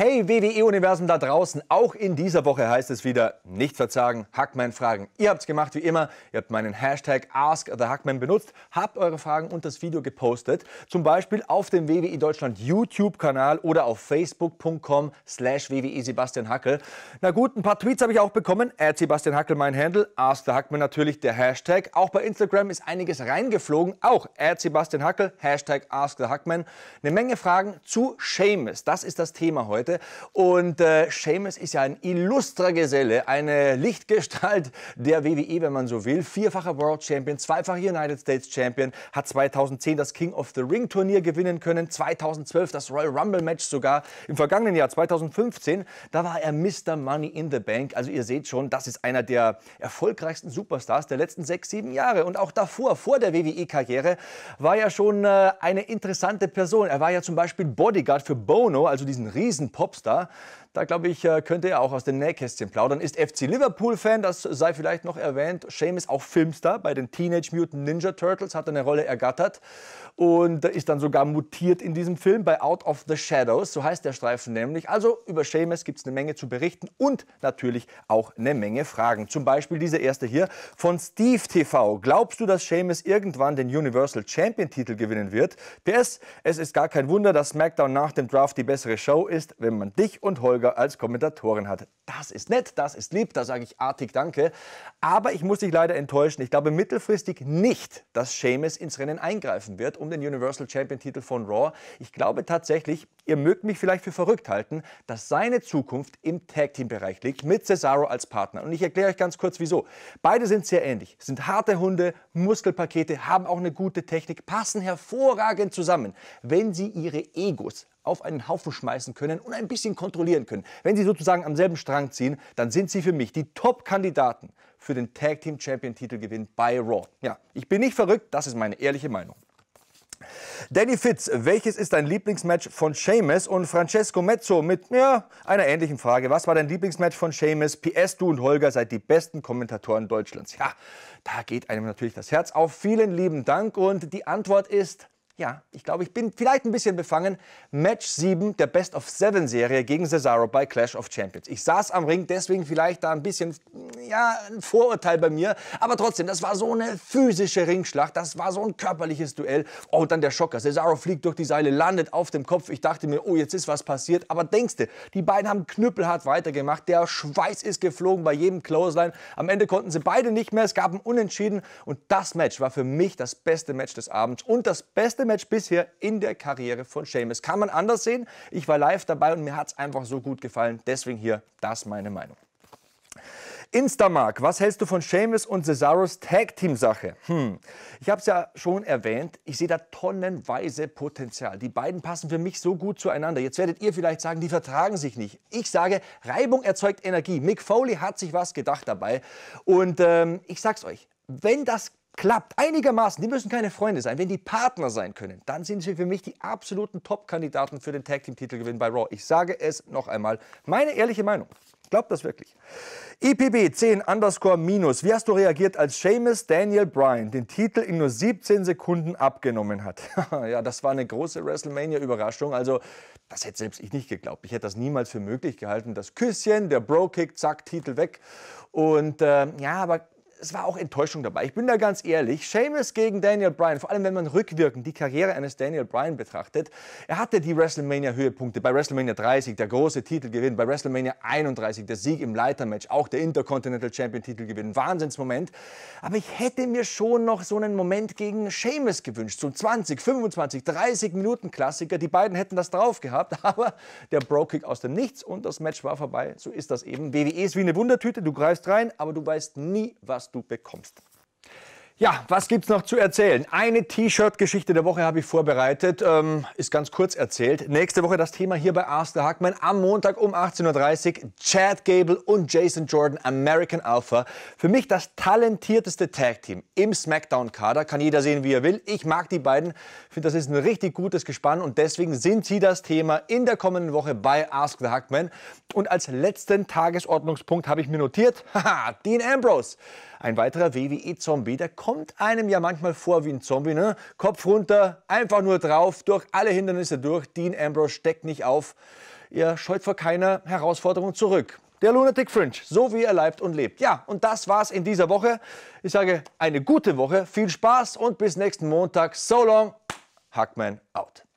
Hey WWE-Universum da draußen, auch in dieser Woche heißt es wieder, nicht verzagen, Hackman Fragen. Ihr habt es gemacht wie immer, ihr habt meinen Hashtag AskTheHackman benutzt, habt eure Fragen und das Video gepostet, zum Beispiel auf dem WWE Deutschland YouTube-Kanal oder auf facebook.com slash WWE Sebastian Hackel. Na gut, ein paar Tweets habe ich auch bekommen, at Sebastian Hackel mein Handle, AskTheHackman natürlich der Hashtag. Auch bei Instagram ist einiges reingeflogen, auch at Sebastian Hackel, Hashtag AskTheHackman. Eine Menge Fragen zu Seamus, das ist das Thema heute heute. Und äh, Seamus ist ja ein illustrer Geselle, eine Lichtgestalt der WWE, wenn man so will. Vierfacher World Champion, zweifacher United States Champion, hat 2010 das King of the Ring Turnier gewinnen können, 2012 das Royal Rumble Match sogar. Im vergangenen Jahr, 2015, da war er Mr. Money in the Bank. Also ihr seht schon, das ist einer der erfolgreichsten Superstars der letzten sechs, sieben Jahre. Und auch davor, vor der WWE-Karriere, war er schon äh, eine interessante Person. Er war ja zum Beispiel Bodyguard für Bono, also diesen riesen Popstar. Da glaube ich, äh, könnte er auch aus den Nähkästchen plaudern. Ist FC Liverpool-Fan, das sei vielleicht noch erwähnt. Seamus auch Filmstar bei den Teenage Mutant Ninja Turtles, hat eine Rolle ergattert und ist dann sogar mutiert in diesem Film bei Out of the Shadows, so heißt der Streifen nämlich. Also über Seamus gibt es eine Menge zu berichten und natürlich auch eine Menge Fragen. Zum Beispiel diese erste hier von Steve TV. Glaubst du, dass Seamus irgendwann den Universal Champion Titel gewinnen wird? PS, es ist gar kein Wunder, dass SmackDown nach dem Draft die bessere Show ist wenn man dich und Holger als Kommentatoren hat. Das ist nett, das ist lieb, da sage ich artig Danke. Aber ich muss dich leider enttäuschen. Ich glaube mittelfristig nicht, dass Seamus ins Rennen eingreifen wird um den Universal Champion-Titel von Raw. Ich glaube tatsächlich, ihr mögt mich vielleicht für verrückt halten, dass seine Zukunft im Tag-Team-Bereich liegt, mit Cesaro als Partner. Und ich erkläre euch ganz kurz, wieso. Beide sind sehr ähnlich, sind harte Hunde, Muskelpakete, haben auch eine gute Technik, passen hervorragend zusammen, wenn sie ihre Egos auf einen Haufen schmeißen können und ein bisschen kontrollieren können. Wenn sie sozusagen am selben Strang ziehen, dann sind sie für mich die Top-Kandidaten für den Tag Team Champion Titelgewinn bei Raw. Ja, ich bin nicht verrückt, das ist meine ehrliche Meinung. Danny Fitz, welches ist dein Lieblingsmatch von Seamus? Und Francesco Mezzo mit ja, einer ähnlichen Frage. Was war dein Lieblingsmatch von Seamus? PS, du und Holger seid die besten Kommentatoren Deutschlands. Ja, da geht einem natürlich das Herz auf. Vielen lieben Dank. Und die Antwort ist ja, ich glaube, ich bin vielleicht ein bisschen befangen. Match 7 der Best of Seven Serie gegen Cesaro bei Clash of Champions. Ich saß am Ring, deswegen vielleicht da ein bisschen, ja, ein Vorurteil bei mir. Aber trotzdem, das war so eine physische Ringschlacht, das war so ein körperliches Duell. Oh, dann der Schocker. Cesaro fliegt durch die Seile, landet auf dem Kopf. Ich dachte mir, oh, jetzt ist was passiert. Aber denkste, die beiden haben knüppelhart weitergemacht. Der Schweiß ist geflogen bei jedem Clothesline. Am Ende konnten sie beide nicht mehr. Es gab ein Unentschieden. Und das Match war für mich das beste Match des Abends und das beste Match bisher in der Karriere von Seamus. Kann man anders sehen. Ich war live dabei und mir hat es einfach so gut gefallen. Deswegen hier das meine Meinung. Instamark, was hältst du von Seamus und Cesaros Tag-Team-Sache? Hm. Ich habe es ja schon erwähnt, ich sehe da tonnenweise Potenzial. Die beiden passen für mich so gut zueinander. Jetzt werdet ihr vielleicht sagen, die vertragen sich nicht. Ich sage, Reibung erzeugt Energie. Mick Foley hat sich was gedacht dabei. Und ähm, ich sag's euch, wenn das klappt einigermaßen, die müssen keine Freunde sein, wenn die Partner sein können, dann sind sie für mich die absoluten Top-Kandidaten für den Tag Team-Titelgewinn bei Raw. Ich sage es noch einmal, meine ehrliche Meinung. Glaubt das wirklich? IPB e 10 underscore minus. Wie hast du reagiert, als Seamus Daniel Bryan den Titel in nur 17 Sekunden abgenommen hat? ja, das war eine große WrestleMania-Überraschung. Also, das hätte selbst ich nicht geglaubt. Ich hätte das niemals für möglich gehalten. Das Küsschen, der Bro-Kick, zack, Titel weg. Und äh, ja, aber es war auch Enttäuschung dabei. Ich bin da ganz ehrlich. Seamus gegen Daniel Bryan, vor allem wenn man rückwirkend die Karriere eines Daniel Bryan betrachtet. Er hatte die WrestleMania-Höhepunkte. Bei WrestleMania 30 der große Titelgewinn, bei WrestleMania 31 der Sieg im Leitermatch, auch der Intercontinental Champion-Titelgewinn. Wahnsinnsmoment. Aber ich hätte mir schon noch so einen Moment gegen Seamus gewünscht. So 20, 25, 30 Minuten Klassiker. Die beiden hätten das drauf gehabt, aber der Bro-Kick aus dem Nichts und das Match war vorbei. So ist das eben. WWE ist wie eine Wundertüte. Du greifst rein, aber du weißt nie, was du bekommst. Ja, was gibt es noch zu erzählen? Eine T-Shirt-Geschichte der Woche habe ich vorbereitet, ähm, ist ganz kurz erzählt. Nächste Woche das Thema hier bei Arster Hackmann am Montag um 18.30 Uhr. Chad Gable und Jason Jordan, American Alpha. Für mich das talentierteste Tag-Team im SmackDown-Kader. Kann jeder sehen, wie er will. Ich mag die beiden, finde das ist ein richtig gutes Gespann und deswegen sind sie das Thema in der kommenden Woche bei Ask the Hackman. Und als letzten Tagesordnungspunkt habe ich mir notiert, haha, Dean Ambrose. Ein weiterer WWE-Zombie, der kommt einem ja manchmal vor wie ein Zombie, ne? Kopf runter, einfach nur drauf, durch alle Hindernisse durch. Dean Ambrose steckt nicht auf. Er scheut vor keiner Herausforderung zurück. Der Lunatic Fringe, so wie er leibt und lebt. Ja, und das war's in dieser Woche. Ich sage eine gute Woche, viel Spaß und bis nächsten Montag. So long, Hackman out.